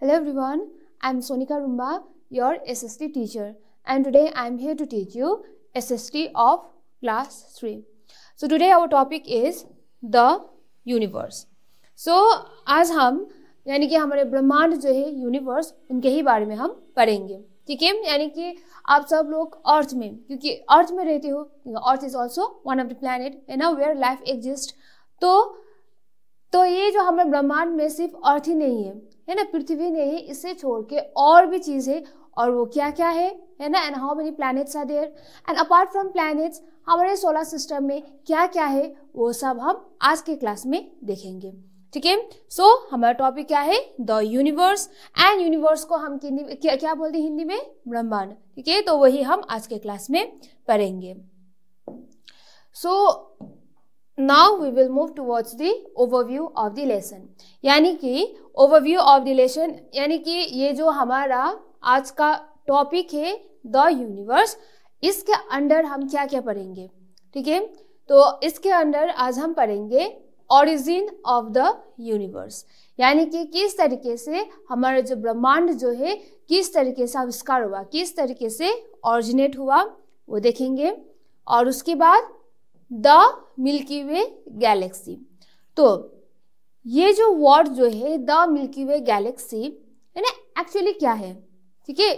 Hello everyone, I'm Sonika Rumba, your SST teacher and today I'm here to teach you SST of class 3. So today our topic is the universe. So आज हम यानी कि हमारे ब्रह्मांड जो है universe उनके ही बारे में हम पढ़ेंगे ठीक है यानी कि आप सब लोग अर्थ में क्योंकि अर्थ में रहते हो Earth is also one of the planet है ना वेयर लाइफ एग्जिस्ट तो तो ये जो हमारे ब्रह्मांड में सिर्फ अर्थ ही नहीं है है ना पृथ्वी ने ही इसे छोड़ के और भी चीज़ें और वो क्या क्या है है ना and how many planets are there and apart from planets हमारे सोलर सिस्टम में क्या क्या है वो सब हम आज के क्लास में देखेंगे ठीक है सो हमारा टॉपिक क्या है द यूनिवर्स एंड यूनिवर्स को हम क्या क्या बोलते हैं हिंदी में ब्रह्मांड ठीक है तो वही हम आज के क्लास में पढ़ेंगे so so, now we will move towards the overview of the lesson यानी कि ओवरव्यू ऑफ द लेसन यानी कि ये जो हमारा आज का टॉपिक है द यूनिवर्स इसके अंडर हम क्या क्या पढ़ेंगे ठीक है तो इसके अंडर आज हम पढ़ेंगे ऑरिजिन ऑफ द यूनिवर्स यानी कि किस तरीके से हमारा जो ब्रह्मांड जो है किस तरीके से आविष्कार हुआ किस तरीके से ऑरिजिनेट हुआ वो देखेंगे और उसके बाद द मिल्की वे गैलेक्सी तो ये जो वर्ड जो है द मिल्की वे गैलेक्सी है ना एक्चुअली क्या है ठीक है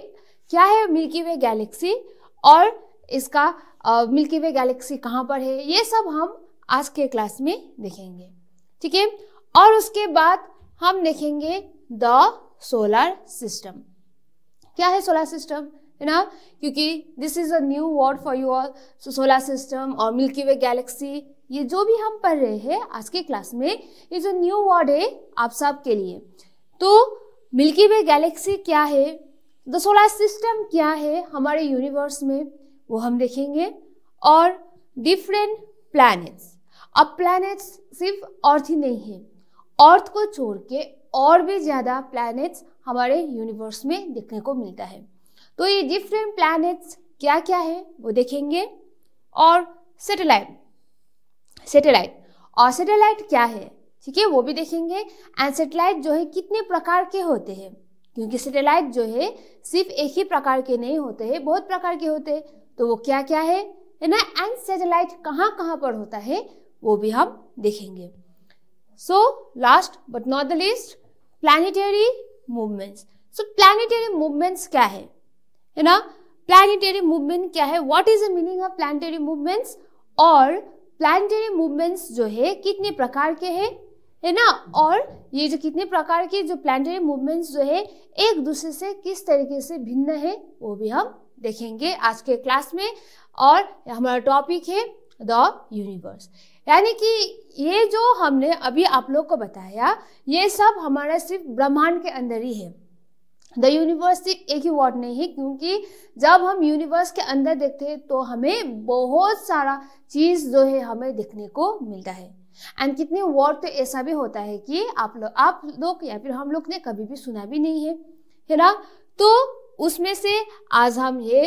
क्या है मिल्की वे गैलेक्सी और इसका मिल्की वे गैलेक्सी कहाँ पर है ये सब हम आज के क्लास में देखेंगे ठीक है और उसके बाद हम देखेंगे द सोलर सिस्टम क्या है सोलर सिस्टम है ना क्योंकि this is a new word for you all so solar system और मिल्की वे गैलेक्सी ये जो भी हम पढ़ रहे हैं आज के क्लास में ये जो न्यू वर्ड है आप सब के लिए तो मिल्की वे गैलेक्सी क्या है द सोलर सिस्टम क्या है हमारे यूनिवर्स में वो हम देखेंगे और डिफरेंट प्लैनेट्स अब प्लैनेट्स सिर्फ अर्थ ही नहीं है अर्थ को छोड़ के और भी ज़्यादा प्लैनेट्स हमारे यूनिवर्स में देखने को मिलता है तो ये डिफरेंट प्लैनेट्स क्या क्या है वो देखेंगे और सेटेलाइट सेटेलाइट और सेटेलाइट क्या है ठीक है वो भी देखेंगे एंड सेटेलाइट जो है कितने प्रकार के होते हैं क्योंकि सेटेलाइट जो है सिर्फ एक ही प्रकार के नहीं होते हैं बहुत प्रकार के होते हैं तो वो क्या क्या है है ना एंड सेटेलाइट कहाँ कहाँ पर होता है वो भी हम देखेंगे so last but not the least planetary movements so planetary movements क्या है है ना प्लानिटरी मूवमेंट क्या है what is the meaning of planetary movements और प्लानिटरी मूवमेंट्स जो है कितने प्रकार के हैं है ना और ये जो कितने प्रकार के जो प्लानिटरी मूवमेंट्स जो है एक दूसरे से किस तरीके से भिन्न है वो भी हम देखेंगे आज के क्लास में और हमारा टॉपिक है द यूनिवर्स यानी कि ये जो हमने अभी आप लोग को बताया ये सब हमारा सिर्फ ब्रह्मांड के अंदर ही है द यूनिवर्स एक ही वर्ड नहीं है क्योंकि जब हम यूनिवर्स के अंदर देखते हैं तो हमें बहुत सारा चीज़ जो है हमें देखने को मिलता है एंड कितने वर्ड तो ऐसा भी होता है कि आप लोग आप लोग या फिर हम लोग ने कभी भी सुना भी नहीं है है ना तो उसमें से आज हम ये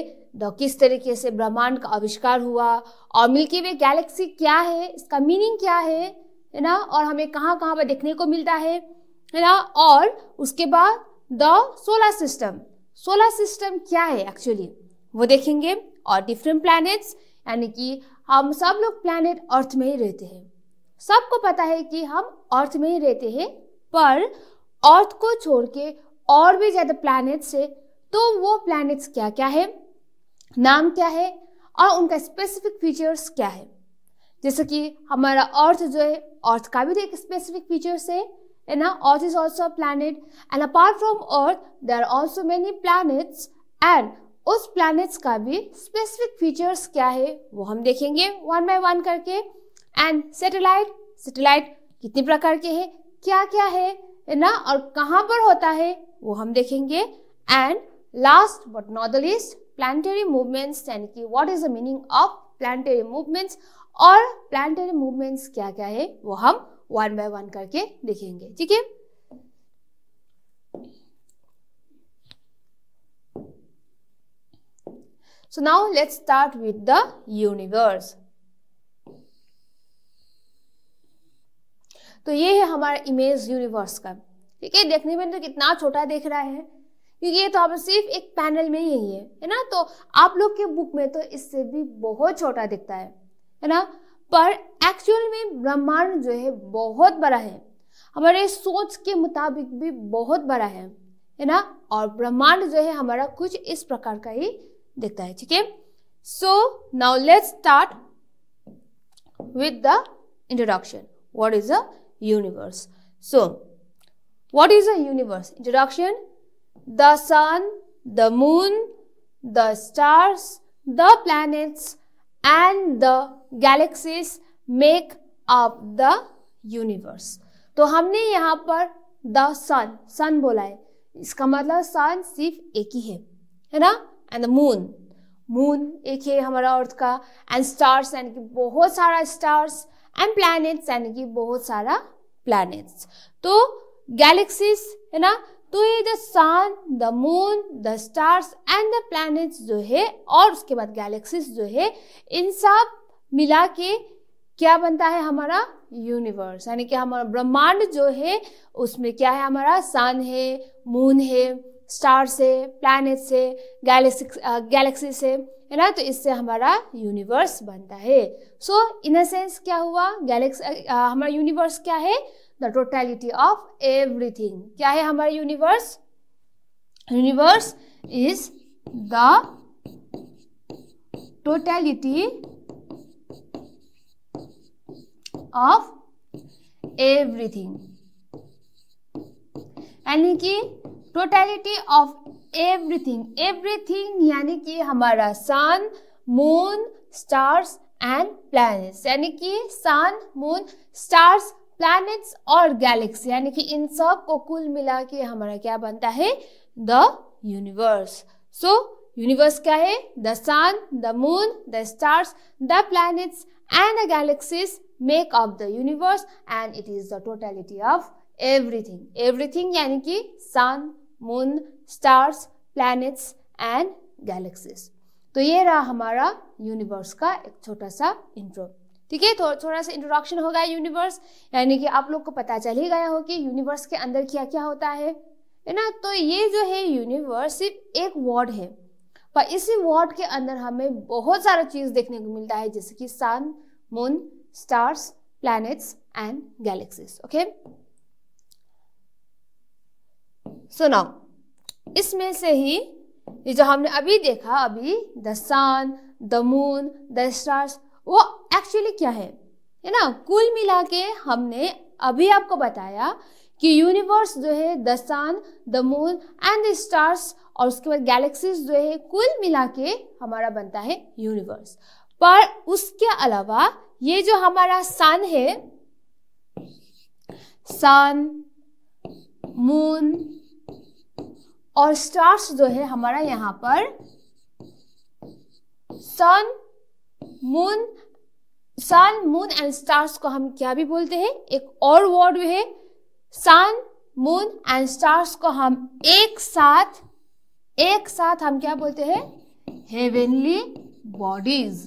किस तरीके से ब्रह्मांड का आविष्कार हुआ और मिल्की वे गैलेक्सी क्या है इसका मीनिंग क्या है है ना और हमें कहाँ कहाँ पर देखने को मिलता है है ना और उसके बाद the solar system solar system क्या है एक्चुअली वो देखेंगे और डिफरेंट प्लैनेट्स यानी कि हम सब लोग प्लैनेट अर्थ में ही रहते हैं सबको पता है कि हम अर्थ में ही रहते हैं पर अर्थ को छोड़ के और भी ज़्यादा प्लैनेट्स है तो वो प्लैनेट्स क्या क्या है नाम क्या है और उनका स्पेसिफिक फीचर्स क्या है जैसे कि हमारा अर्थ जो है अर्थ का भी एक स्पेसिफिक फीचर्स है You know, Earth is also a planet and apart from Earth, there are also many planets and उस planets का भी specific features क्या है वो हम देखेंगे one by one करके and satellite, satellite कितने प्रकार के हैं क्या क्या है है ना और कहाँ पर होता है वो हम देखेंगे and last but not the least planetary movements यानी कि what is the meaning of planetary movements और प्लानिटरी मूवमेंट्स क्या क्या है वो हम वन बाय वन करके देखेंगे ठीक है so now let's start with the universe तो ये है हमारा इमेज यूनिवर्स का ठीक है देखने में तो कितना छोटा दिख रहा है क्योंकि ये तो आप सिर्फ एक पैनल में ही है है ना तो आप लोग के बुक में तो इससे भी बहुत छोटा दिखता है है ना पर एक्चुअल में ब्रह्मांड जो है बहुत बड़ा है हमारे सोच के मुताबिक भी बहुत बड़ा है है ना और ब्रह्मांड जो है हमारा कुछ इस प्रकार का ही दिखता है ठीक है so now let's start with the introduction what is a universe so what is a universe introduction the sun the moon the stars the planets and the galaxies make up the universe तो हमने यहाँ पर the सन सन बोला है इसका मतलब सन सिर्फ एक ही है है ना एंड द मून मून एक है हमारा अर्थ का एंड स्टार्स यानी कि बहुत सारा स्टार्स एंड प्लैनेट्स यानी कि बहुत सारा प्लैनेट्स तो गैलेक्सीज है ना तो ये the sun the moon the stars and the planets जो है और उसके बाद गैलेक्सीज जो है इन सब मिला के क्या बनता है हमारा यूनिवर्स यानी कि हमारा ब्रह्मांड जो है उसमें क्या है हमारा सन है मून है स्टार्स है प्लैनेट्स है गैलेक्सी गैलेक्सीज है है ना तो इससे हमारा यूनिवर्स बनता है सो इन अ सेंस क्या हुआ गैलेक्सी हमारा यूनिवर्स क्या है द टोटैलिटी ऑफ एवरीथिंग क्या है हमारा universe universe is the totality of everything यानी कि टोटैलिटी ऑफ एवरीथिंग एवरीथिंग यानी कि हमारा sun moon stars and planets यानी कि सन मून स्टार्स प्लैनेट्स और गैलेक्सी यानी कि इन सब को कुल मिला के हमारा क्या बनता है द यूनिवर्स सो यूनिवर्स क्या है the sun the moon the stars the planets and the galaxies make up the universe and it is the totality of everything everything यानी कि sun moon stars planets and galaxies तो ये रहा हमारा universe का एक छोटा सा इंट्रो ठीक है थोड़ा सा इंट्रोडक्शन होगा यूनिवर्स यानी कि आप लोग को पता चल ही गया हो कि यूनिवर्स के अंदर क्या क्या होता है है ना तो ये जो है यूनिवर्स सिर्फ एक वर्ड है पर इसी वर्ड के अंदर हमें बहुत सारा चीज देखने को मिलता है जैसे कि sun moon stars planets and galaxies okay so now इसमें से ही ये जो हमने अभी देखा अभी the sun the moon the stars वो एक्चुअली क्या है है ना कुल मिला के हमने अभी आपको बताया कि यूनिवर्स जो है the sun the moon and the stars और उसके बाद गैलेक्सीज जो है कुल मिला के हमारा बनता है यूनिवर्स पर उसके अलावा ये जो हमारा सन है सन मून और स्टार्स जो है हमारा यहाँ पर sun moon sun moon and stars को हम क्या भी बोलते हैं एक और वर्ड है सन मून एंड स्टार्स को हम एक साथ एक साथ हम क्या बोलते हैं heavenly bodies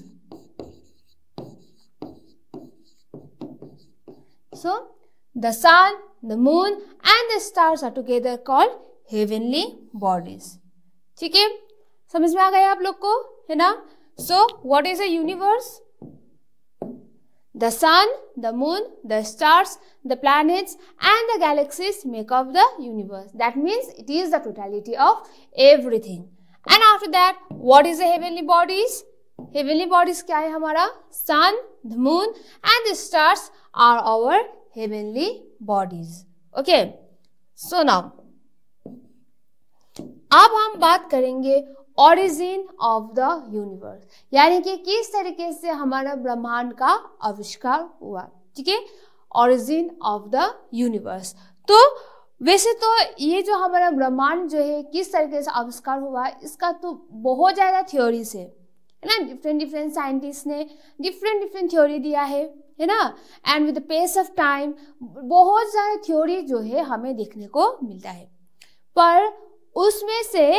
so the sun the moon and the stars are together called heavenly bodies ठीक है समझ में आ गया आप लोग को है ना So, what is a universe? The sun, the moon, the stars, the planets and the galaxies make up the universe. That means it is the totality of everything. And after that, what is the heavenly bodies? Heavenly bodies क्या है हमारा? Sun, the moon and the stars are our heavenly bodies. Okay. So now, अब हम बात करेंगे origin of the universe यानी कि किस तरीके से हमारा ब्रह्मांड का आविष्कार हुआ ठीक है ऑरिजिन ऑफ द यूनिवर्स तो वैसे तो ये जो हमारा ब्रह्मांड जो है किस तरीके से आविष्कार हुआ इसका तो बहुत ज़्यादा थ्योरीज है है ना डिफरेंट डिफरेंट साइंटिस्ट ने डिफरेंट डिफरेंट थ्योरी दिया है है ना and with pace of time बहुत सारे थ्योरी जो है हमें देखने को मिलता है पर उसमें से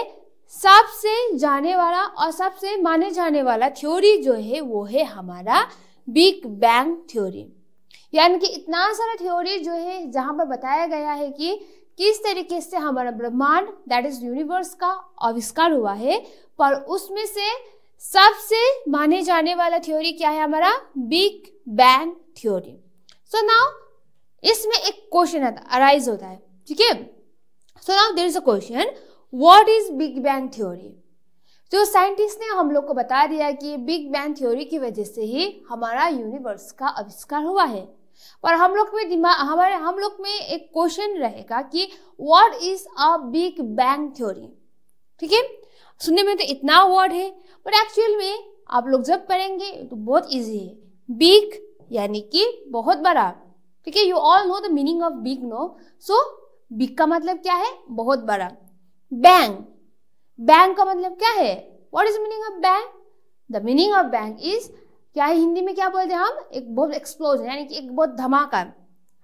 सबसे जाने वाला और सबसे माने जाने वाला थ्योरी जो है वो है हमारा बिग बैंग थ्योरी यानी कि इतना सारा थ्योरी जो है जहाँ पर बताया गया है कि किस तरीके से हमारा ब्रह्मांड दैट इज यूनिवर्स का आविष्कार हुआ है पर उसमें से सबसे माने जाने वाला थ्योरी क्या है हमारा big bang theory so now इसमें एक क्वेश्चन अराइज होता है ठीक है so now there is a question what is big bang theory तो साइंटिस्ट ने हम लोग को बता दिया कि बिग बैंग थ्योरी की वजह से ही हमारा यूनिवर्स का आविष्कार हुआ है पर हम लोग में दिमाग हमारे हम लोग में एक क्वेश्चन रहेगा कि what is a big bang theory ठीक है सुनने में तो इतना वर्ड है पर एक्चुअल में आप लोग जब पढ़ेंगे तो बहुत इजी है बिग यानी कि बहुत बड़ा ठीक है you all know the meaning of big no so big का मतलब क्या है बहुत बड़ा बैंग बैंग का मतलब क्या है what is meaning of bang the meaning of bang is क्या है हिंदी में क्या बोलते हैं हम एक बहुत एक्सप्लोजन यानी कि एक बहुत धमाका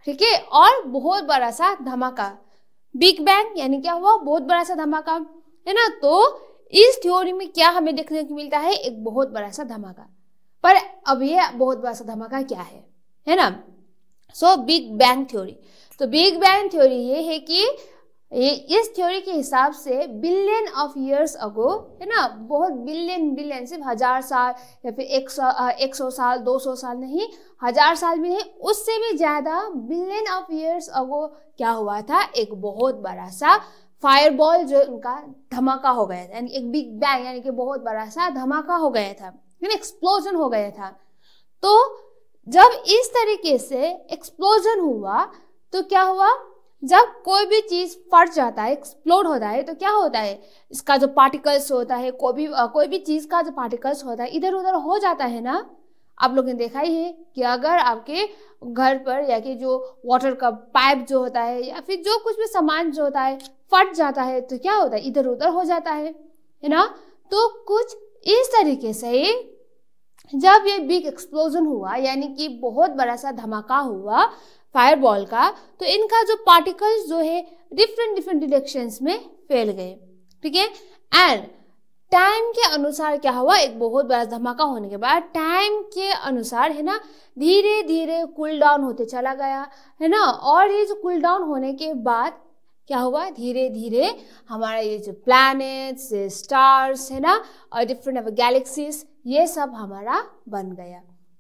ठीक है और बहुत बड़ा सा धमाका बिग बैंग यानी क्या हुआ बहुत बड़ा सा धमाका है ना तो इस थ्योरी में क्या हमें देखने को मिलता है एक बहुत बड़ा सा धमाका पर अब ये बहुत बड़ा सा धमाका क्या है है ना सो बिग बैंग थ्योरी तो बिग बैंग थ्योरी ये है कि ये इस थ्योरी के हिसाब से बिलियन ऑफ इयर्स अगो है ना बहुत बिलियन बिलियन सिर्फ हजार साल या फिर एक सौ एक सौ साल दो सौ साल नहीं हजार साल भी नहीं उससे भी ज़्यादा बिलियन ऑफ इयर्स अगो क्या हुआ था एक बहुत बड़ा सा फायरबॉल जो उनका धमाका हो गया था यानी एक बिग बैंग यानी कि बहुत बड़ा सा धमाका हो गया था यानी एक्सप्लोजन हो गया था तो जब इस तरीके से एक्सप्लोजन हुआ तो क्या हुआ जब कोई भी चीज़ फट जाता है एक्सप्लोड होता है तो क्या होता है इसका जो पार्टिकल्स होता है कोई भी कोई भी चीज़ का जो पार्टिकल्स होता है इधर उधर हो जाता है ना आप लोगों ने देखा ही है कि अगर आपके घर पर या कि जो वाटर का पाइप जो होता है या फिर जो कुछ भी सामान जो होता है फट जाता है तो क्या होता है इधर उधर हो जाता है है ना तो कुछ इस तरीके से जब ये बिग एक्सप्लोजन हुआ यानी कि बहुत बड़ा सा धमाका हुआ फायरबॉल का तो इनका जो पार्टिकल्स जो है डिफरेंट डिफरेंट डिरेक्शंस में फैल गए ठीक है एंड टाइम के अनुसार क्या हुआ एक बहुत बड़ा धमाका होने के बाद टाइम के अनुसार है ना धीरे धीरे कूल डाउन होते चला गया है ना और ये जो कूल डाउन होने के बाद क्या हुआ धीरे धीरे हमारा ये जो प्लैनेट्स स्टार्स है ना और डिफरेंट गैलेक्सीज ये सब हमारा बन गया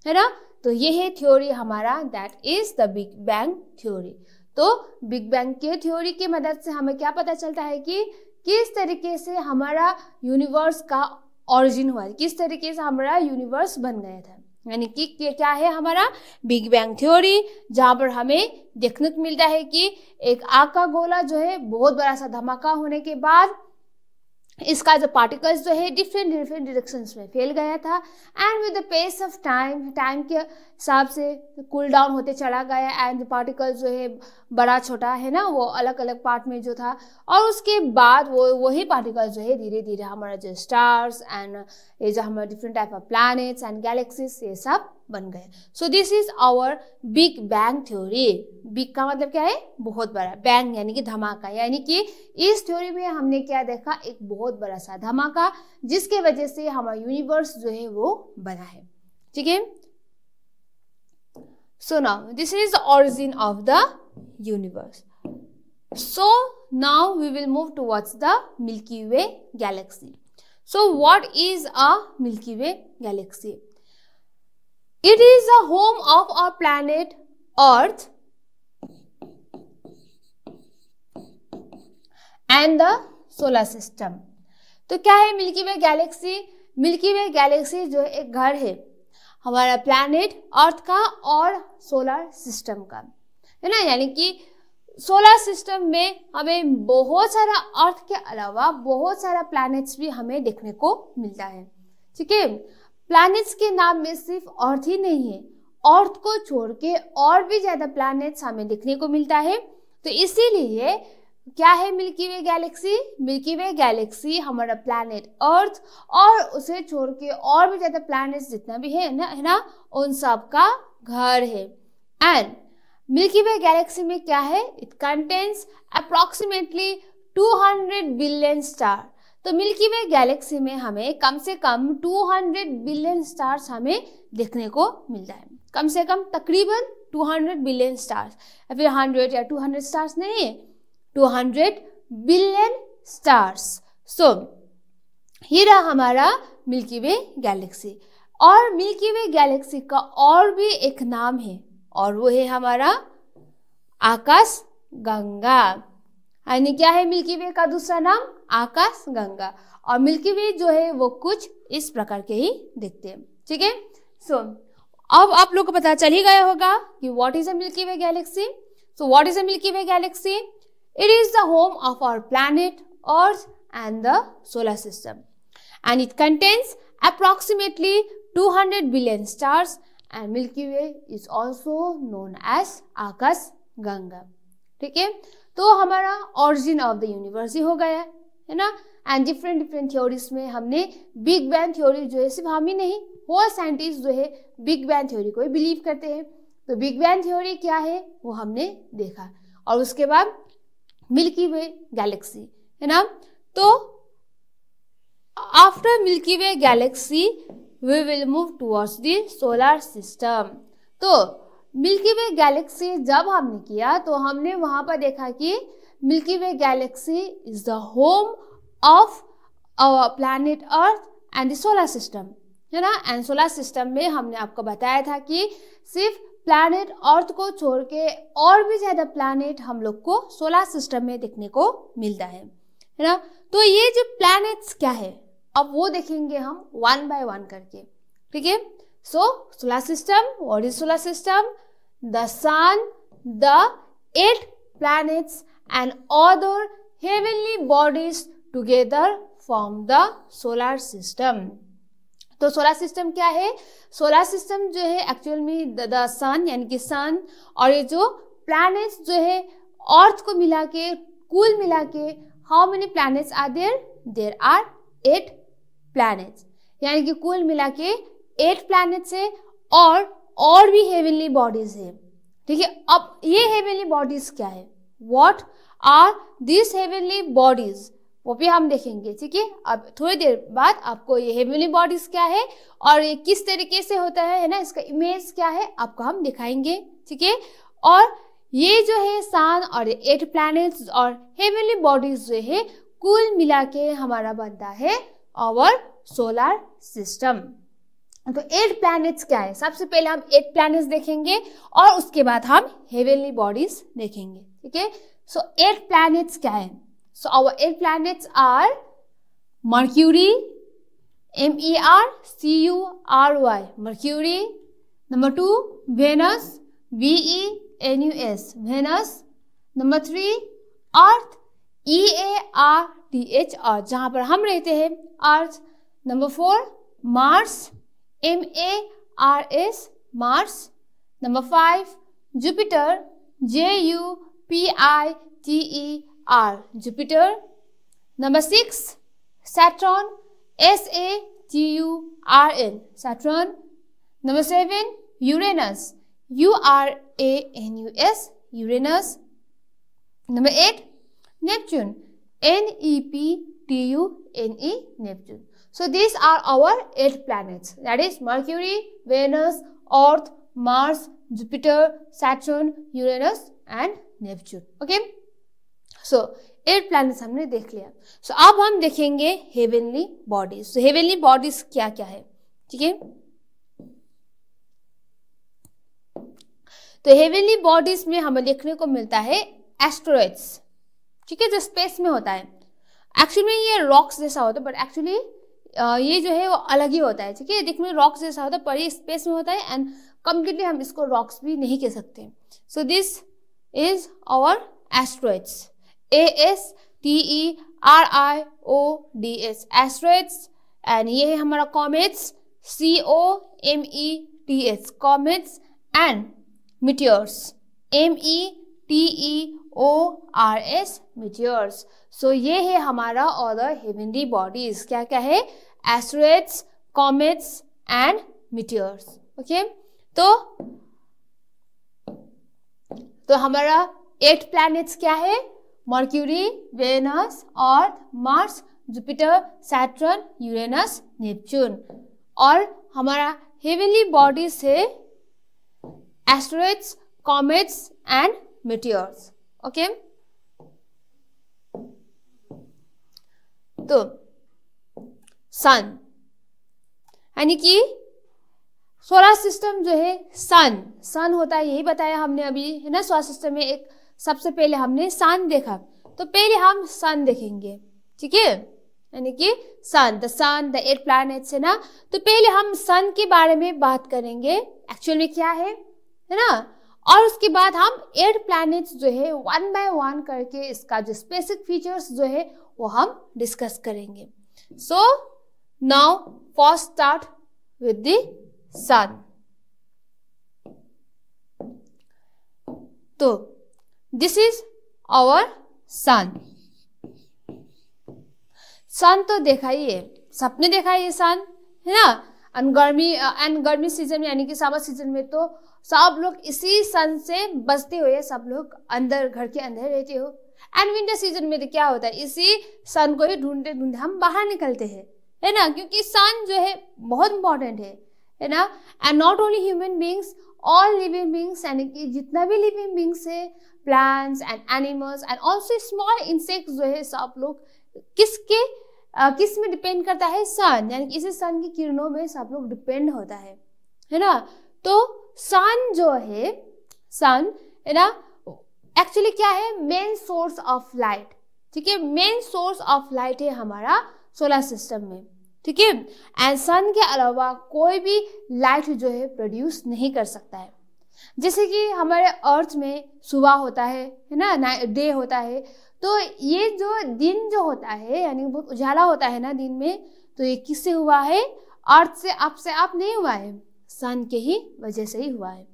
है ना तो ये है थ्योरी हमारा that is the big bang theory तो बिग बैंग के थ्योरी की मदद से हमें क्या पता चलता है कि किस तरीके से हमारा यूनिवर्स का ऑरिजिन हुआ किस तरीके से हमारा यूनिवर्स बन गया था यानी कि क्या है हमारा बिग बैंग थ्योरी जहाँ पर हमें देखने को मिलता है कि एक आग का गोला जो है बहुत बड़ा सा धमाका होने के बाद इसका जो पार्टिकल्स जो है डिफरेंट डिफरेंट डिरेक्शंस में फैल गया था and with the pace of time time के हिसाब से कूल डाउन होते चला गया एंड पार्टिकल्स जो है बड़ा छोटा है ना वो अलग अलग पार्ट में जो था और उसके बाद वो वही पार्टिकल जो है धीरे धीरे हमारा जो स्टार्स एंड ये जो हमारे different type of planets and galaxies ये सब बन गए so this is our big bang theory big का मतलब क्या है बहुत बड़ा बैंग यानी कि धमाका यानी कि इस थ्योरी में हमने क्या देखा एक बहुत बड़ा सा धमाका जिसके वजह से हमारा यूनिवर्स जो है वो बना है ठीक है so now this is origin of the universe so now we will move towards the Milky Way galaxy so what is a Milky Way galaxy it is the home of a planet Earth and the solar system तो क्या है Milky Way galaxy Milky Way galaxy जो एक घर है हमारा planet अर्थ का और सोलर सिस्टम का है ना यानी कि सोलर सिस्टम में हमें बहुत सारा अर्थ के अलावा बहुत सारा प्लैनेट्स भी हमें देखने को मिलता है ठीक है प्लैनेट्स के नाम में सिर्फ अर्थ ही नहीं है अर्थ को छोड़ के और भी ज़्यादा प्लैनेट्स हमें देखने को मिलता है तो इसीलिए क्या है Milky Way galaxy Milky Way galaxy हमारा प्लैनेट अर्थ और उसे छोड़ के और भी ज़्यादा प्लैनेट्स जितना भी है ना है ना उन सब का घर है एंड मिल्की वे गैलेक्सी में क्या है it approximately two 200 billion star तो मिल्की वे गैलेक्सी में हमें कम से कम 200 बिलियन स्टार्स हमें देखने को मिलता है कम से कम तकरीबन 200 बिलियन स्टार्स या फिर 100 या 200 स्टार्स नहीं है 200 बिलियन स्टार्स सो ये रहा हमारा मिल्की वे गैलेक्सी और मिल्की वे गैलेक्सी का और भी एक नाम है और वो है हमारा आकाश गंगा यानी क्या है मिल्की वे का दूसरा नाम आकाश गंगा और मिल्की वे जो है वो कुछ इस प्रकार के ही दिखते हैं ठीक है सो अब आप लोग को पता चल ही गया होगा कि what is a Milky Way galaxy so what is a Milky Way galaxy it is the home of our planet Earth and the solar system and it contains approximately 200 billion stars and Milky Way is also known as आकाश गंगा ठीक है तो हमारा origin of the universe ही हो गया है ना एंड डिफरेंट डिफरेंट थ्योरीज में हमने बिग बैंग थ्योरी जो है सिर्फ हम ही नहीं होल साइंटिस्ट जो है बिग बैंग थ्योरी को ही बिलीव करते हैं तो बिग बैंग थ्योरी क्या है वो हमने देखा और उसके बाद मिल्की वे गैलेक्सी है ना तो after Milky Way galaxy we will move towards the solar system तो मिल्की वे गैलेक्सी जब हमने किया तो हमने वहां पर देखा कि Milky Way galaxy is the home of our planet Earth and the solar system है ना एंड सोलर सिस्टम में हमने आपको बताया था कि सिर्फ प्लानट अर्थ को छोड़ के और भी ज़्यादा प्लानट हम लोग को सोलर सिस्टम में देखने को मिलता है है ना तो ये जो प्लैनेट्स क्या है अब वो देखेंगे हम वन बाय वन करके ठीक है so solar system what is solar system the sun the eight planets and other heavenly bodies together form the solar system. तो सोलर सिस्टम क्या है सोलर सिस्टम जो है एक्चुअल में द सन यानी कि सन और ये जो प्लैनेट्स जो है अर्थ को मिला के कुल मिला के how many planets are there there are eight planets यानी कि कुल मिला के एट प्लैनेट्स है और और भी हेवनली बॉडीज है ठीक है अब ये हेवनली बॉडीज क्या है what are this heavenly bodies वो भी हम देखेंगे ठीक है अब थोड़ी देर बाद आपको ये हेवनली बॉडीज क्या है और ये किस तरीके से होता है है ना इसका इमेज क्या है आपको हम दिखाएंगे ठीक है और ये जो है सन और एट प्लैनेट्स और हेवनली बॉडीज जो है कुल मिला के हमारा बनता है आवर सोलर सिस्टम तो एट प्लैनेट्स क्या है सबसे पहले हम एट प्लैनेट्स देखेंगे और उसके बाद हम हेवनली बॉडीज देखेंगे ठीक है सो एट प्लैनेट्स क्या है so our eight planets are Mercury M E R C U R Y Mercury number two Venus V E N U S Venus number three Earth E A R T H R जहाँ पर हम रहते हैं Earth number four Mars M A R S Mars number five Jupiter J U P-I-T-E-R, Jupiter. Number 6, Saturn, S-A-T-U-R-N, Saturn. Number 7, Uranus, U-R-A-N-U-S, Uranus. Number 8, Neptune, N E P T U N E Neptune. So these are our 8 planets, that is Mercury, Venus, Earth, Mars, Jupiter, Saturn, Uranus and Neptune okay so eight planets हमने देख लिया so so, अब हम देखेंगे heavenly bodies तो heavenly bodies क्या क्या है ठीक है तो हेवेनली बॉडीज में हमें देखने को मिलता है एस्ट्रोइड्स ठीक है जो स्पेस में होता है एक्चुअली ये रॉक्स जैसा होता है बट एक्चुअली ये जो है वो अलग ही होता है ठीक है देखने में रॉक्स जैसा होता है पर ये स्पेस में होता है एंड कंप्लीटली हम इसको रॉक्स भी नहीं कह सकते so this is our asteroids. A S T E R I O D S asteroids and ye hai hamara comets C O M E T S comets and meteors M E T E O R S meteors. So ये है हमारा other heavenly bodies kya kya hai asteroids, comets and meteors. Okay? तो तो हमारा eight planets क्या है Mercury Venus Earth Mars Jupiter Saturn Uranus Neptune और हमारा हेवेली बॉडीज है asteroids comets and meteors okay तो सन यानी कि स्वास्थ्य सिस्टम जो है सन सन होता है यही बताया हमने अभी है ना स्वास्थ्य सिस्टम में एक सबसे पहले हमने सन देखा तो पहले हम सन देखेंगे ठीक है यानी कि sun the sun the eight planets है ना तो पहले हम सन के बारे में बात करेंगे एक्चुअल में क्या है है ना और उसके बाद हम एट प्लैनेट्स जो है वन बाय वन करके इसका जो स्पेसिफिक फीचर्स जो है वो हम डिस्कस करेंगे so now first start with the सात तो this is our sun sun तो देखा ही है सबने देखा है ये सन है ना एंड गर्मी एंड गर्मी सीजन में यानी कि सावर सीजन में तो सब लोग इसी सन से बचते हुए सब लोग अंदर घर के अंदर रहते हो एंड विंटर सीजन में तो क्या होता है इसी सन को ही ढूंढते ढूंढते हम बाहर निकलते हैं है ना क्योंकि सन जो है बहुत इंपॉर्टेंट है है ना and not only human beings all living beings यानी कि जितना भी लिविंग बींग्स है plants and animals and also small insect जो है सब लोग किसके किस में डिपेंड करता है सन यानी कि इसी सन की किरणों में सब लोग डिपेंड होता है है ना तो सन जो है सन है ना एक्चुअली क्या है मेन सोर्स ऑफ लाइट ठीक है मेन सोर्स ऑफ लाइट है हमारा सोलर सिस्टम में ठीक है एंड सन के अलावा कोई भी लाइट जो है प्रोड्यूस नहीं कर सकता है जैसे कि हमारे अर्थ में सुबह होता है है ना डे होता है तो ये जो दिन जो होता है यानी बहुत उजाला होता है ना दिन में तो ये किससे हुआ है अर्थ से आप से आप नहीं हुआ है सन के ही वजह से ही हुआ है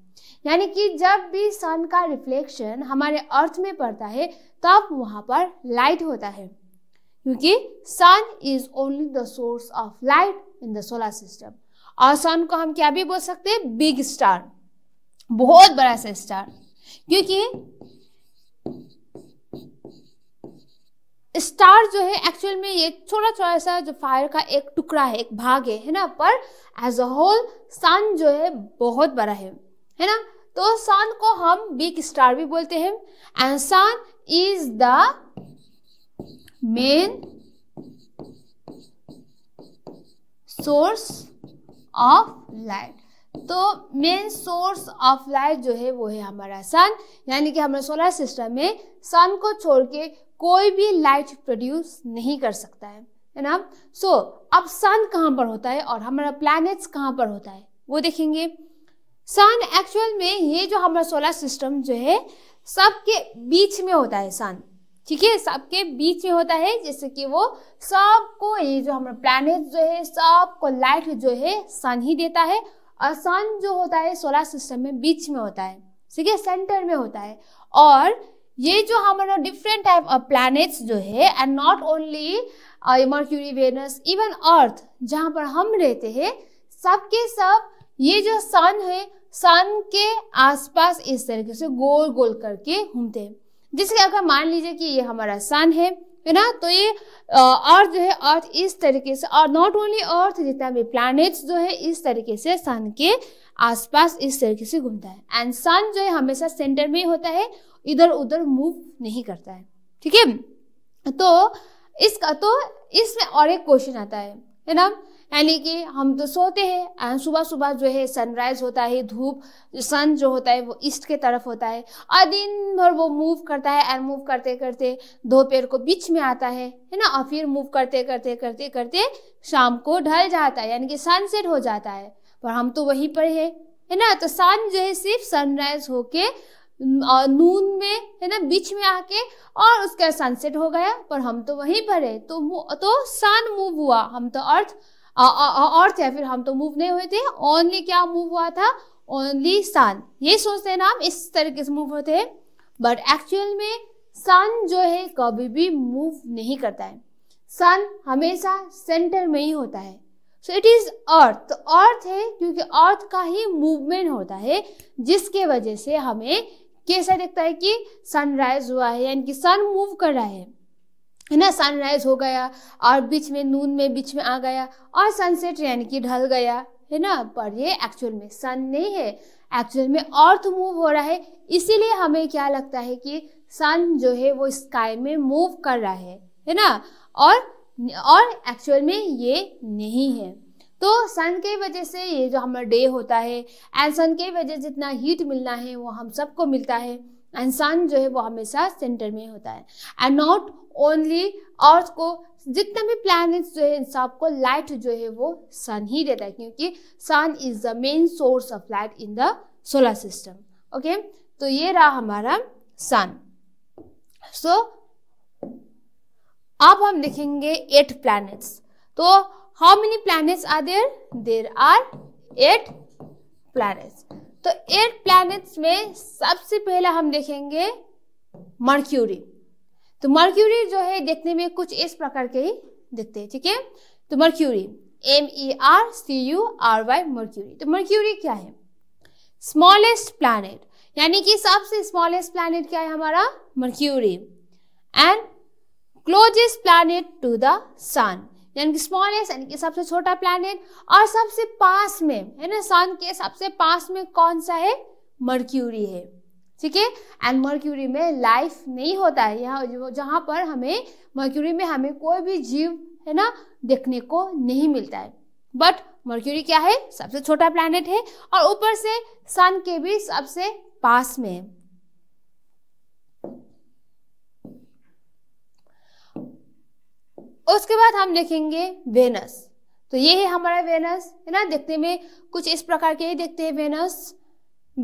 यानी कि जब भी सन का रिफ्लेक्शन हमारे अर्थ में पड़ता है तब वहाँ पर लाइट होता है क्योंकि sun is only the source of light in the solar system और सन को हम क्या भी बोल सकते हैं बिग स्टार बहुत बड़ा सा स्टार क्योंकि स्टार जो है एक्चुअल में ये छोटा छोटा सा जो फायर का एक टुकड़ा है एक भाग है है ना पर एज अ होल सन जो है बहुत बड़ा है है ना तो सन को हम बिग स्टार भी बोलते हैं and sun is the main source of light तो मेन सोर्स ऑफ लाइट जो है वो है हमारा सन यानी कि हमारे सोलर सिस्टम में सन को छोड़ के कोई भी लाइट प्रोड्यूस नहीं कर सकता है है ना सो so, अब सन कहाँ पर होता है और हमारा प्लैनेट्स कहाँ पर होता है वो देखेंगे सन एक्चुअल में ये जो हमारा सोलर सिस्टम जो है सबके बीच में होता है सन ठीक है सबके बीच में होता है जैसे कि वो सबको ये जो हमारा प्लैनेट जो है सबको लाइट जो है सन ही देता है और सन जो होता है सोलर सिस्टम में बीच में होता है ठीक है सेंटर में होता है और ये जो हमारा डिफरेंट टाइप ऑफ प्लैनेट्स जो है and not only Mercury Venus even Earth जहाँ पर हम रहते हैं सबके सब ये जो सन है सन के आसपास इस तरीके से गोल गोल करके घूमते हैं जिसके अगर मान लीजिए कि ये हमारा सन है है ना तो ये अर्थ जो है अर्थ इस तरीके से और नॉट ओनली अर्थ जितना भी प्लैनेट्स जो है इस तरीके से सन के आसपास इस तरीके से घूमता है एंड सन जो है हमेशा सेंटर में ही होता है इधर उधर मूव नहीं करता है ठीक है तो इसका तो इसमें और एक क्वेश्चन आता है है ना यानी कि हम तो सोते हैं सुबह सुबह जो है सनराइज होता है धूप सन जो होता है वो ईस्ट के तरफ होता है और दिन भर वो मूव करता है एंड मूव करते करते दोपहर को बीच में आता है है ना और फिर मूव करते करते करते करते शाम को ढल जाता है यानी कि सनसेट हो जाता है पर हम तो वहीं पर है है ना तो सन जो है सिर्फ सनराइज होके नून में है ना बीच में आके और उसका सनसेट हो गया पर हम तो वहीं पर है तो तो सन मूव हुआ हम तो अर्थ और थे फिर हम तो मूव नहीं हुए थे ओनली क्या मूव हुआ था ओनली सन ये सोचते हैं ना हम इस तरीके से मूव होते हैं बट एक्चुअल में सन जो है कभी भी मूव नहीं करता है सन हमेशा सेंटर में ही होता है सो इट इज़ अर्थ तो अर्थ है क्योंकि अर्थ का ही मूवमेंट होता है जिसके वजह से हमें कैसा दिखता है कि सनराइज हुआ है यानी कि सन मूव कर रहा है है ना सनराइज हो गया और बीच में नून में बीच में आ गया और सनसेट यानी कि ढल गया है ना पर ये एक्चुअल में सन नहीं है एक्चुअल में अर्थ मूव हो रहा है इसीलिए हमें क्या लगता है कि सन जो है वो स्काई में मूव कर रहा है है ना और और एक्चुअल में ये नहीं है तो सन के वजह से ये जो हमारा डे होता है एंड सन के वजह से जितना हीट मिलना है वो हम सबको मिलता है एंड सन जो है वो हमेशा सेंटर में होता है एंड नॉट ओनली अर्थ को जितना भी प्लैनेट्स जो है सबको लाइट जो है वो सन ही देता है क्योंकि sun is the main source of light in the solar system okay तो ये रहा हमारा सन सो अब हम लिखेंगे एट प्लैनेट्स तो how many planets are there there are eight planets तो एट प्लैनेट्स में सबसे पहला हम देखेंगे मर्क्यूरी तो मर्क्यूरी जो है देखने में कुछ इस प्रकार के ही दिखते हैं ठीक है तो Mercury M E R C U R Y Mercury तो मर्क्यूरी क्या है स्मॉलेस्ट प्लैनेट यानी कि सबसे स्मॉलेस्ट प्लैनेट क्या है हमारा Mercury and closest planet to the sun यानी कि स्मॉलेस्ट यानी कि सबसे छोटा प्लानिट और सबसे पास में है ना सन के सबसे पास में कौन सा है मर्क्यूरी है ठीक है एंड मर्क्यूरी में लाइफ नहीं होता है यहाँ जहाँ पर हमें मर्क्यूरी में हमें कोई भी जीव है ना देखने को नहीं मिलता है बट मर्क्यूरी क्या है सबसे छोटा प्लानट है और ऊपर से सन के भी सबसे पास में है उसके बाद हम लिखेंगे वेनस तो ये है हमारा वेनस है ना देखने में कुछ इस प्रकार के ही देखते हैं Venus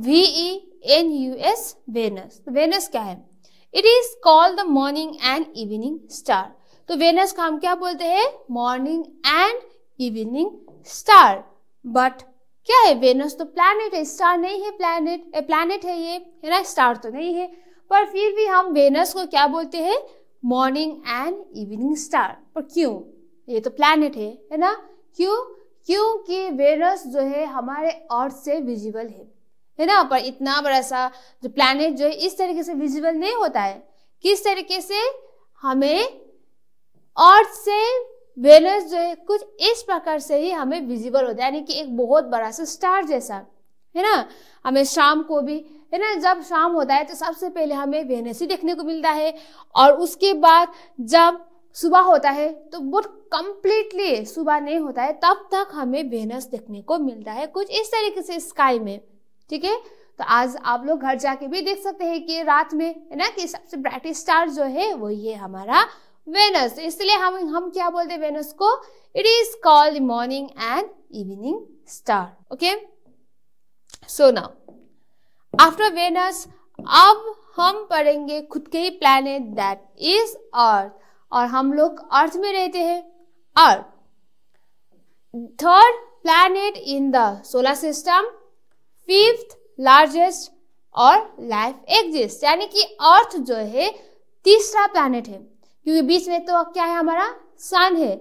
V E N U S Venus तो वेनस क्या है it is called the morning and evening star तो वेनस का हम क्या बोलते हैं morning and evening star but क्या है वेनस तो प्लैनेट है स्टार नहीं है प्लैनेट प्लैनेट eh, है ये है ना स्टार तो नहीं है पर फिर भी हम वेनस को क्या बोलते हैं मॉर्निंग एंड इवनिंग स्टार और क्यों ये तो प्लानट है है ना क्यों क्योंकि वेरस जो है हमारे अर्थ से विजिबल है है ना पर इतना बड़ा सा जो प्लानट जो है इस तरीके से विजिबल नहीं होता है किस तरीके से हमें अर्थ से वेनस जो है कुछ इस प्रकार से ही हमें विजिबल होता है यानी कि एक बहुत बड़ा सा स्टार जैसा है ना हमें शाम को भी है ना जब शाम होता है तो सबसे पहले हमें वेनेसी देखने को मिलता है और उसके बाद जब सुबह होता है तो बहुत कम्प्लीटली सुबह नहीं होता है तब तक हमें वेनस देखने को मिलता है कुछ इस तरीके से स्काई में ठीक है तो आज आप लोग घर जाके भी देख सकते हैं कि रात में है ना कि सबसे ब्राइट स्टार जो है वो ये हमारा वेनस इसलिए हम हम क्या बोलते हैं वेनस को it is called morning and evening star okay so now after Venus अब हम पढ़ेंगे खुद के ही प्लानट दैट इज अर्थ और हम लोग अर्थ में रहते हैं Earth third planet in the solar system fifth largest और लाइफ एग्जिस्ट यानी कि अर्थ जो है तीसरा प्लानट है क्योंकि बीच में तो क्या है हमारा सन है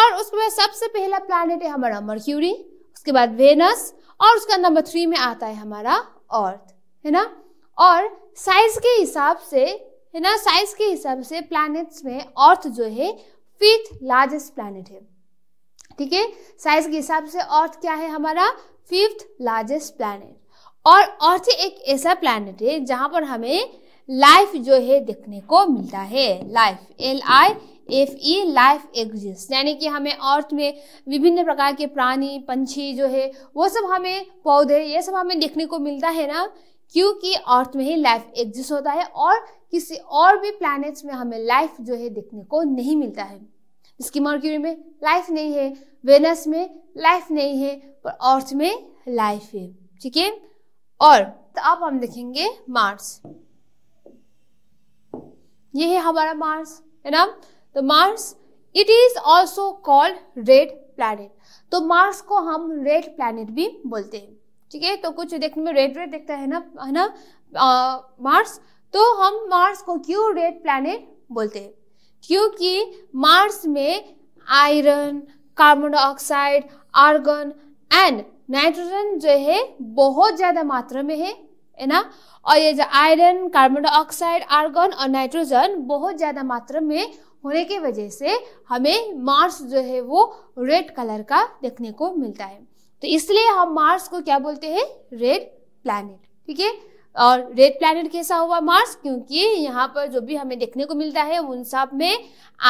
और उसमें सबसे पहला प्लानट है हमारा मर्क्यूरी उसके बाद वेनस और उसका नंबर थ्री में आता है हमारा अर्थ है ना और साइज के हिसाब से है ना साइज के हिसाब से प्लैनेट्स में अर्थ जो है फिफ्थ लार्जेस्ट प्लैनेट है ठीक है साइज के हिसाब से अर्थ क्या है हमारा फिफ्थ लार्जेस्ट प्लैनेट और अर्थ एक ऐसा प्लैनेट है जहां पर हमें लाइफ जो है देखने को मिलता है life L I F E life exist यानी कि हमें अर्थ में विभिन्न प्रकार के प्राणी पंछी जो है वो सब हमें पौधे ये सब हमें देखने को मिलता है ना क्योंकि अर्थ में ही लाइफ एग्जिस्ट होता है और किसी और भी प्लैनेट्स में हमें लाइफ जो है देखने को नहीं मिलता है इसकी मर्क्यूरी में लाइफ नहीं है वेनस में लाइफ नहीं है पर अर्थ में लाइफ है ठीक है और तो अब हम देखेंगे मार्स ये है हमारा मार्स है ना तो Mars it is also called red planet तो मार्स को हम रेड प्लैनेट भी बोलते हैं ठीक है तो कुछ देखने में रेड रेड दिखता है ना है ना मार्स तो हम मार्स को क्यों रेड प्लैनेट बोलते हैं क्योंकि मार्स में iron carbon dioxide argon and nitrogen जो है बहुत ज़्यादा मात्रा में है है ना और ये जो आयरन कार्बन डाइऑक्साइड आर्गन और नाइट्रोजन बहुत ज़्यादा मात्रा में होने की वजह से हमें मार्स जो है वो रेड कलर का देखने को मिलता है तो इसलिए हम मार्स को क्या बोलते हैं रेड प्लैनेट ठीक है और रेड प्लैनेट कैसा हुआ मार्स क्योंकि यहाँ पर जो भी हमें देखने को मिलता है उन सब में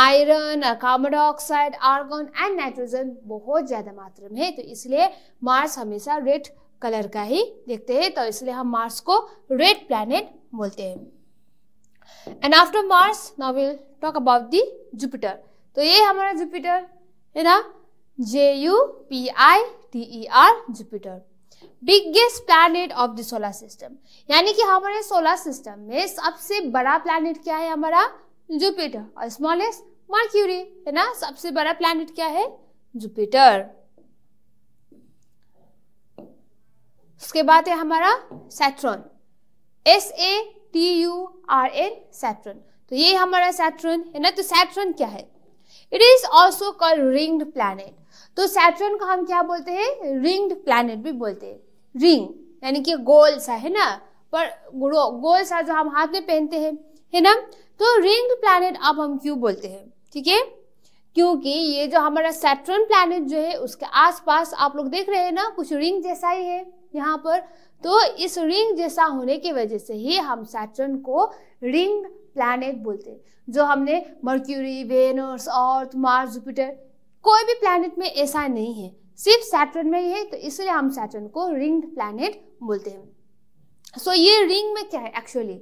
iron carbon dioxide argon and nitrogen बहुत ज़्यादा मात्रा में है तो इसलिए मार्स हमेशा रेड कलर का ही देखते हैं तो इसलिए हम मार्स को रेड प्लैनेट बोलते हैं and after Mars now will talk about the Jupiter तो ये हमारा जुपिटर है ना J U P I T E R Jupiter biggest planet of the solar system यानी कि हमारे सोलर सिस्टम में सबसे बड़ा प्लैनेट क्या है हमारा जुपिटर और स्मॉलेस्ट मर्क्यूरी है ना सबसे बड़ा प्लैनेट क्या है जुपिटर उसके बाद है हमारा Saturn S A T U R N Saturn तो ये हमारा सैट्रन है ना तो सैट्रन क्या है it is also call ringed planet तो सैटर्न को हम क्या बोलते हैं रिंग्ड प्लैनेट भी बोलते हैं रिंग यानी कि गोल सा है ना पर गोल सा जो हम हाथ में पहनते हैं है ना तो रिंग्ड प्लैनेट अब हम क्यों बोलते हैं ठीक है क्योंकि ये जो हमारा सैटर्न प्लैनेट जो है उसके आसपास आप लोग देख रहे हैं ना कुछ रिंग जैसा ही है यहाँ पर तो इस रिंग जैसा होने की वजह से ही हम सैटर्न को रिंग प्लैनेट बोलते हैं जो हमने Mercury Venus Earth Mars Jupiter कोई भी प्लैनेट में ऐसा नहीं है सिर्फ सैटर्न में है तो इसलिए हम सैटर्न को रिंग्ड प्लैनेट बोलते हैं सो so, ये रिंग में क्या है एक्चुअली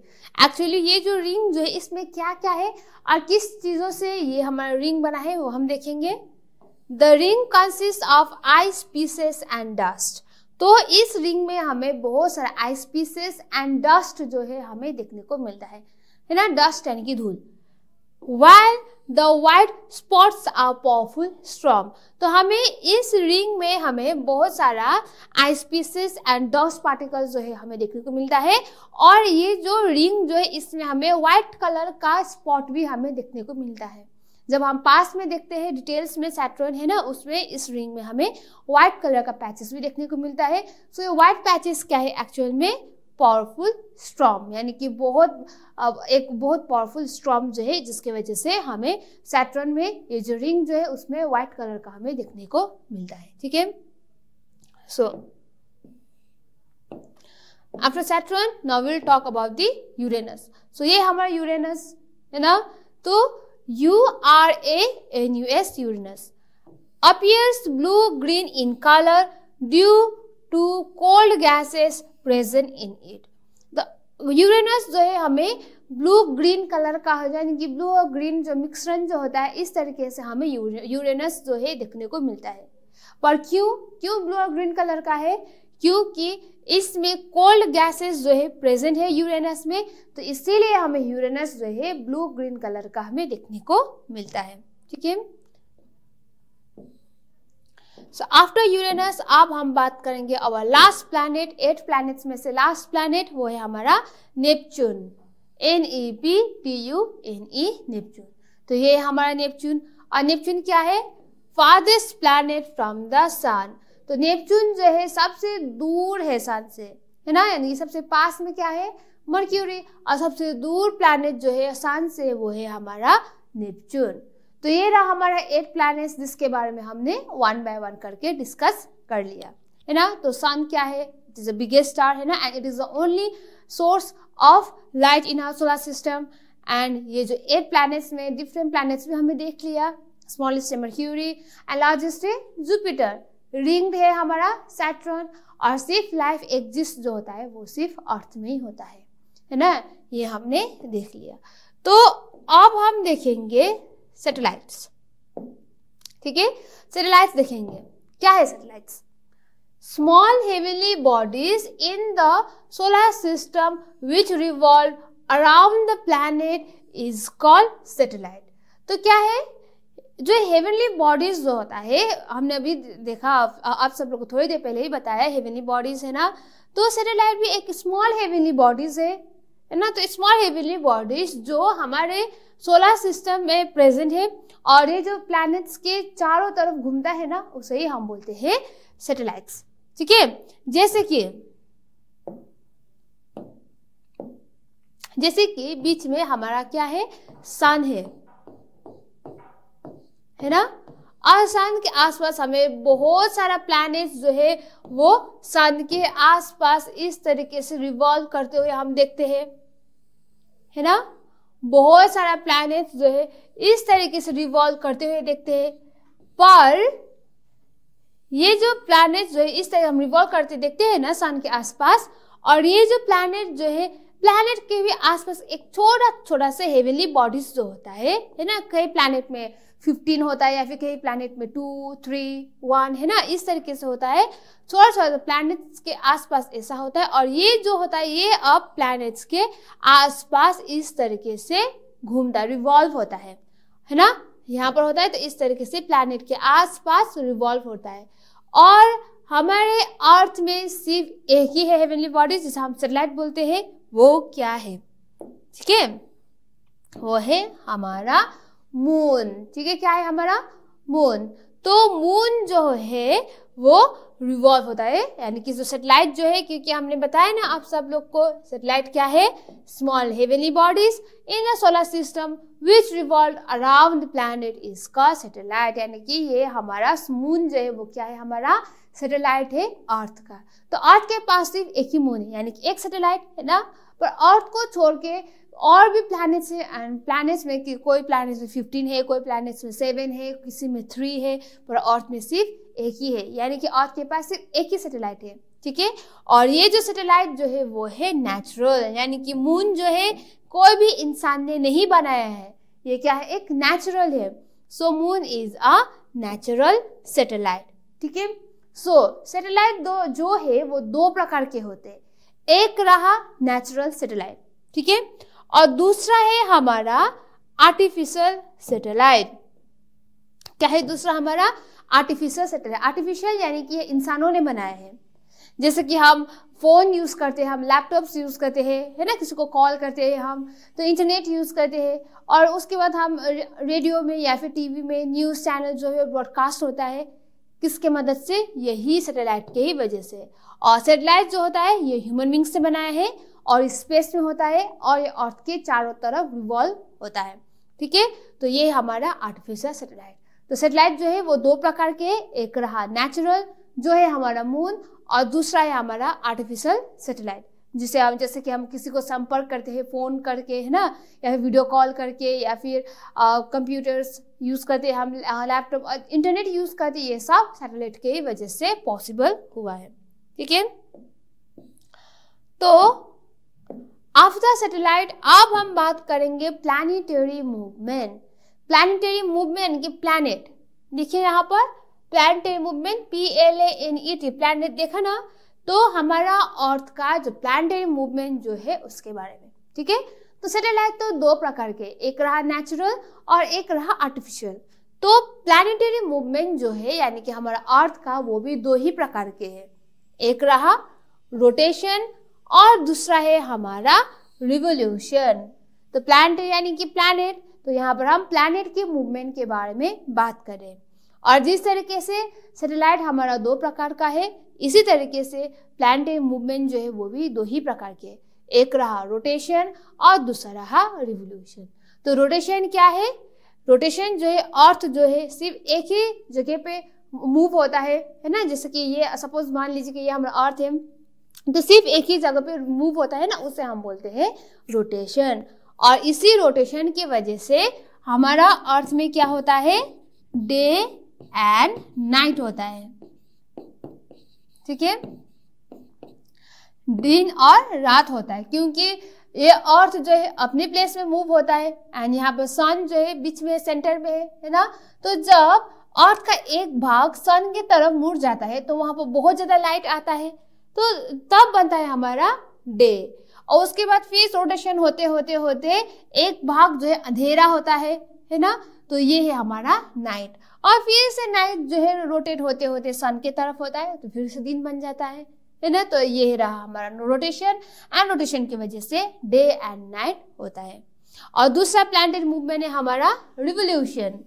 एक्चुअली ये जो रिंग जो है इसमें क्या क्या है और किस चीज़ों से ये हमारा रिंग बना है वो हम देखेंगे the ring consist of ice pieces and dust तो इस रिंग में हमें बहुत सारा आइस पीसेस एंड डस्ट जो है हमें देखने को मिलता है है ना डस्ट यानी कि धूल while the white spots are powerful strong तो हमें इस रिंग में हमें बहुत सारा ice pieces and dust particles जो है हमें देखने को मिलता है और ये जो रिंग जो है इसमें हमें व्हाइट कलर का स्पॉट भी हमें देखने को मिलता है जब हम पास में देखते हैं डिटेल्स में सैट्रोन है ना उसमें इस रिंग में हमें व्हाइट कलर का पैचेस भी देखने को मिलता है सो ये व्हाइट पैचेस क्या है एक्चुअल में पावरफुल स्ट्रॉम यानी कि बहुत एक बहुत पावरफुल स्ट्रॉम जो है जिसके वजह से हमें सैटर्न में ये जो रिंग जो है उसमें व्हाइट कलर का हमें देखने को मिलता है ठीक है so after Saturn now will talk about the Uranus so ये हमारा यूरेनस है ना तो U R A N U S Uranus appears blue green in colour due to cold gases present in it the Uranus जो है हमें blue green colour का हो जाए कि ब्लू और ग्रीन जो मिक्सरन जो होता है इस तरीके से हमें यूरेनस जो है देखने को मिलता है पर क्यों क्यों ब्लू और ग्रीन कलर का है क्योंकि इसमें कोल्ड गैसेस जो है प्रेजेंट है यूरेनस में तो इसीलिए हमें यूरेनस जो है ब्लू ग्रीन कलर का हमें देखने को मिलता है ठीक है सो आफ्टर यूरेनस अब हम बात करेंगे our last planet eight planets में से लास्ट प्लैनेट वो है हमारा Neptune N E P P U N E Neptune तो ये हमारा नेपच्यून और नेपच्यून क्या है farthest planet from the sun तो नेपच्यून जो है सबसे दूर है सन से है ना यानी सबसे पास में क्या है मर्क्यूरी और सबसे दूर प्लैनेट जो है सन से वो है हमारा नेपच्यून तो ये रहा हमारा एट प्लैनेट्स जिसके बारे में हमने वन बाय वन करके डिस्कस कर लिया है ना तो सन क्या है it is the biggest star है ना and it is the only source of light in our solar system and ये जो एट प्लैनेट्स में डिफरेंट प्लैनेट्स भी हमने देख लिया स्मॉलेस्ट है मर्क्यूरी एंड लार्जेस्ट है जुपिटर रिंग्ड है हमारा सैटर्न और सिर्फ लाइफ एग्जिस्ट जो होता है वो सिर्फ अर्थ में ही होता है है ना ये हमने देख लिया तो अब हम देखेंगे सेटेलाइट्स ठीक है सेटेलाइट्स देखेंगे क्या है satellites small heavenly bodies in the solar system which revolve around the planet is called satellite तो क्या है जो हेवनली बॉडीज जो होता है हमने अभी देखा आप, आप सब लोग थोड़ी देर पहले ही बताया हेवनली बॉडीज है ना तो सेटेलाइट भी एक स्मॉल हेवनली बॉडीज है है ना तो स्मॉल हेवनली बॉडीज जो हमारे सोलर सिस्टम में प्रेजेंट है और ये जो प्लैनेट्स के चारों तरफ घूमता है ना उसे ही हम बोलते हैं सैटेलाइट्स ठीक है जैसे कि जैसे कि बीच में हमारा क्या है सन है है ना और सन के आसपास हमें बहुत सारा प्लैनेट्स जो है वो सन के आसपास इस तरीके से रिवॉल्व करते हुए हम देखते हैं है ना बहुत सारा प्लैनेट जो है इस तरीके से रिवॉल्व करते हुए देखते हैं पर ये जो प्लैनेट जो है इस तरह हम रिवॉल्व करते देखते हैं ना सन के आसपास और ये जो प्लैनेट जो है प्लैनेट के भी आसपास एक छोटा छोटा सा हेवेली बॉडीज जो होता है है ना कई प्लैनेट में फिफ्टीन होता है या फिर कहीं प्लानट में टू थ्री वन है ना इस तरीके से होता है थोड़ा थोड़ा प्लैनेट्स के आसपास ऐसा होता है और ये जो होता है ये अब प्लैनेट्स के आसपास इस तरीके से घूमता है रिवॉल्व होता है है ना यहाँ पर होता है तो इस तरीके से प्लैनेट के आसपास रिवॉल्व होता है और हमारे अर्थ में सिर्फ एक ही है हेवनली बॉडी जिसे हम सेटेलाइट बोलते हैं वो क्या है ठीक है वो है हमारा मून ठीक है क्या है हमारा मून तो मून जो है वो रिवॉल्व होता है यानी कि जो सेटेलाइट जो है क्योंकि हमने बताया ना आप सब लोग को सेटेलाइट क्या है small heavenly bodies in a solar system which revolve around planet इसका सेटेलाइट यानी कि ये हमारा मून जो है वो क्या है हमारा सेटेलाइट है अर्थ का तो अर्थ के पास सिर्फ एक ही मून है यानी कि एक सेटेलाइट है ना पर अर्थ को छोड़ के और भी प्लैनेट्स हैं एंड प्लैनेट्स में कि कोई प्लैनेट्स में फिफ्टीन है कोई प्लैनेट्स में सेवन है किसी में थ्री है पर अर्थ में सिर्फ एक ही है यानी कि अर्थ के पास सिर्फ एक ही सेटेलाइट है ठीक है और ये जो सेटेलाइट जो है वो है नेचुरल यानी कि मून जो है कोई भी इंसान ने नहीं बनाया है ये क्या है एक नेचुरल है so moon is a natural satellite ठीक है सो सेटेलाइट दो जो है वो दो प्रकार के होते हैं एक रहा नेचुरल सेटेलाइट ठीक है और दूसरा है हमारा आर्टिफिशियल सेटेलाइट क्या है दूसरा हमारा आर्टिफिशियल सेटेलाइट आर्टिफिशियल यानी कि इंसानों ने बनाया है जैसे कि हम फ़ोन यूज़ करते हैं हम लैपटॉप्स यूज़ करते हैं है ना किसी को कॉल करते हैं हम तो इंटरनेट यूज़ करते हैं और उसके बाद हम रेडियो में या फिर टीवी में न्यूज़ चैनल जो है ब्रॉडकास्ट होता है किसके मदद से यही सैटेलाइट के ही वजह से और सैटेलाइट जो होता है ये ह्यूमन बींग से बनाया है और स्पेस में होता है और ये अर्थ के चारों तरफ रिवॉल्व होता है ठीक है तो ये हमारा आर्टिफिशियल सैटेलाइट तो सैटेलाइट जो है वो दो प्रकार के एक रहा नेचुरल जो है हमारा मून और दूसरा है हमारा आर्टिफिशियल सैटेलाइट जिसे हम जैसे कि हम किसी को संपर्क करते हैं फ़ोन करके है ना या फिर वीडियो कॉल करके या फिर कंप्यूटर्स यूज़ करते हम लैपटॉप इंटरनेट यूज़ करते ये सब सैटेलाइट के वजह से पॉसिबल हुआ है ठीक है तो आफ्टर सैटेलाइट अब हम बात करेंगे प्लानिटरी मूवमेंट प्लानिटरी मूवमेंट की प्लानिट देखिए यहाँ पर planetary movement P L A N E T planet देखा ना तो हमारा अर्थ का जो प्लानिटरी मूवमेंट जो है उसके बारे में ठीक है तो सैटेलाइट तो दो प्रकार के एक रहा नेचुरल और एक रहा आर्टिफिशियल तो प्लानिटरी मूवमेंट जो है यानी कि हमारा अर्थ का वो भी दो ही प्रकार के है एक रहा रोटेशन और दूसरा है हमारा रिवोल्यूशन तो प्लानट यानी कि प्लानट तो यहाँ पर हम प्लानट के मूवमेंट के बारे में बात करें और जिस तरीके से सैटेलाइट हमारा दो प्रकार का है इसी तरीके से प्लानिटरी मूवमेंट जो है वो भी दो ही प्रकार के है एक रहा रोटेशन और दूसरा रहा रिवोल्यूशन तो रोटेशन क्या है रोटेशन जो है अर्थ जो है सिर्फ एक ही जगह पे मूव होता है है ना जैसे कि ये सपोज मान लीजिए कि ये हमारा अर्थ है तो सिर्फ एक ही जगह पे मूव होता है ना उसे हम बोलते हैं रोटेशन और इसी रोटेशन की वजह से हमारा अर्थ में क्या होता है डे एंड नाइट होता है ठीक है दिन और रात होता है क्योंकि ये अर्थ जो है अपने प्लेस में मूव होता है एंड यहाँ पर सन जो है बीच में सेंटर में है है ना तो जब अर्थ का एक भाग सन की तरफ मुड़ जाता है तो वहां पर बहुत ज्यादा लाइट आता है तो तब बनता है हमारा डे और उसके बाद फिर रोटेशन होते होते होते एक भाग जो है अंधेरा होता है है ना तो ये है हमारा नाइट और फिर से नाइट जो है रोटेट होते होते सन के तरफ होता है तो फिर से दिन बन जाता है है ना तो ये रहा हमारा रोटेशन एंड रोटेशन की वजह से डे एंड नाइट होता है और दूसरा प्लानिटरी मूवमेंट है हमारा रिवोल्यूशन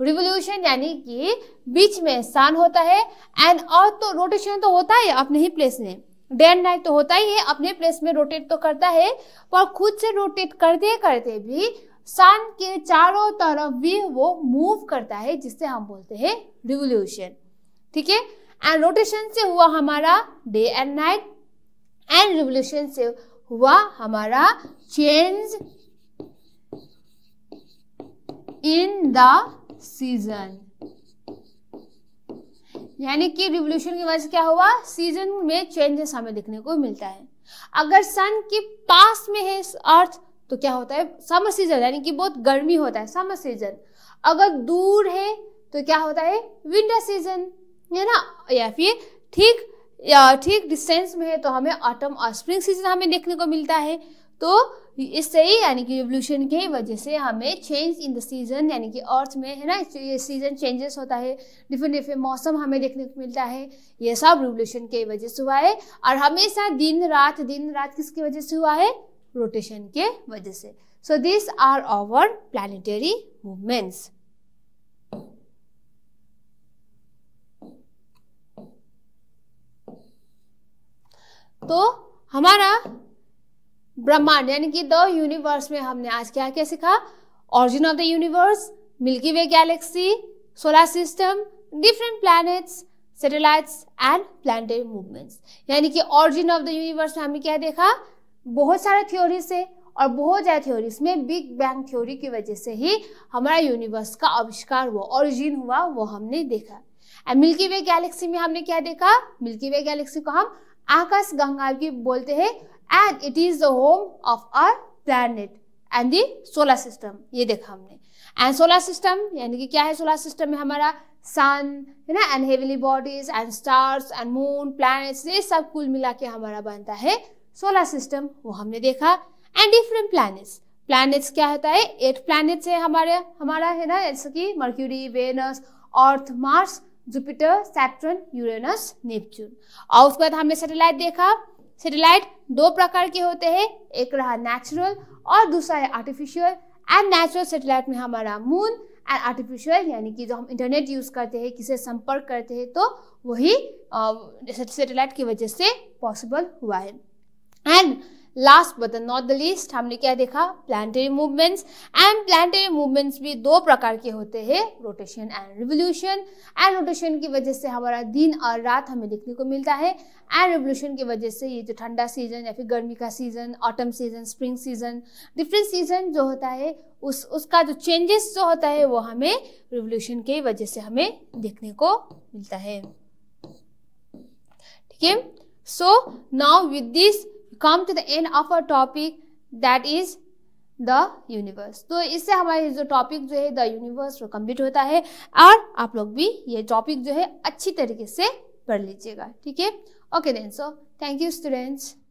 रिवोल्यूशन यानी कि बीच में सन होता है एंड और तो रोटेशन तो होता है अपने ही प्लेस में डे एंड नाइट तो होता ही है अपने प्लेस में रोटेट तो, तो करता है पर खुद से रोटेट करते करते भी सन के चारों तरफ भी वो मूव करता है जिससे हम बोलते हैं रिवोल्यूशन ठीक है एंड रोटेशन से हुआ हमारा day and night and revolution से हुआ हमारा चेंज इन द सीजन यानी कि रिवोल्यूशन की वजह से क्या हुआ सीजन में चेंजेस हमें देखने को मिलता है अगर सन के पास में है अर्थ तो क्या होता है समर सीजन यानी कि बहुत गर्मी होता है समर सीजन अगर दूर है तो क्या होता है विंटर सीजन है ना या फिर ठीक या ठीक डिस्टेंस में है तो हमें ऑटम और स्प्रिंग सीजन हमें देखने को मिलता है तो इससे ही यानी कि रिवोल्यूशन के वजह से हमें चेंज इन द सीज़न यानी कि अर्थ में है ना तो ये सीज़न चेंजेस होता है डिफरेंट डिफरेंट मौसम हमें देखने को मिलता है ये सब रिवोल्यूशन के वजह से हुआ है और हमेशा दिन रात दिन रात किसकी वजह से हुआ है रोटेशन के वजह से so this are our planetary movements तो हमारा ब्रह्मांड यानी कि द यूनिवर्स में हमने आज क्या क्या सीखा origin of the universe Milky Way galaxy solar system different planets satellites and planetary movements यानी कि ऑरिजिन ऑफ द यूनिवर्स में हमने क्या देखा बहुत सारे थ्योरीज है और बहुत ज़्यादा थ्योरीज में बिग बैंग थ्योरी की वजह से ही हमारा यूनिवर्स का आविष्कार हुआ ऑरिजिन हुआ वो हमने देखा एंड मिल्की वे गैलेक्सी में हमने क्या देखा मिल्की वे गैलेक्सी को हम आकाश गंगा की बोलते हैं and it is the home of our planet and the solar system ये देखा हमने एंड सोलर सिस्टम यानी कि क्या है सोलर सिस्टम में हमारा सन है ना and heavenly bodies and stars and moon planets ये सब कुल मिला के हमारा बनता है सोलर सिस्टम वो हमने देखा एंड डिफरेंट प्लैनेट्स प्लैनेट्स क्या होता है एट प्लैनेट्स है हमारे हमारा है ना जैसे कि Mercury Venus Earth Mars Jupiter Saturn Uranus Neptune और उसके बाद हमने सेटेलाइट देखा सेटेलाइट दो प्रकार के होते हैं एक रहा नेचुरल और दूसरा है आर्टिफिशियल एंड नेचुरल सेटेलाइट में हमारा मून एंड आर्टिफिशियल यानी कि जो हम इंटरनेट यूज़ करते हैं किसे संपर्क करते हैं तो वही सेटेलाइट की वजह से पॉसिबल हुआ है and last but not the least हमने क्या देखा planetary movements and planetary movements भी दो प्रकार के होते हैं rotation and revolution and rotation की वजह से हमारा दिन और रात हमें देखने को मिलता है एंड रिवोल्यूशन की वजह से ये जो ठंडा सीजन या फिर गर्मी का season autumn season spring season different season जो होता है उस उसका जो चेंजेस जो होता है वो हमें रिवोल्यूशन की वजह से हमें देखने को मिलता है ठीक है so now with this come to the end of a topic that is the universe तो इससे हमारे जो टॉपिक जो है द यूनिवर्स वो कंप्लीट होता है और आप लोग भी ये टॉपिक जो है अच्छी तरीके से पढ़ लीजिएगा ठीक है okay then so thank you students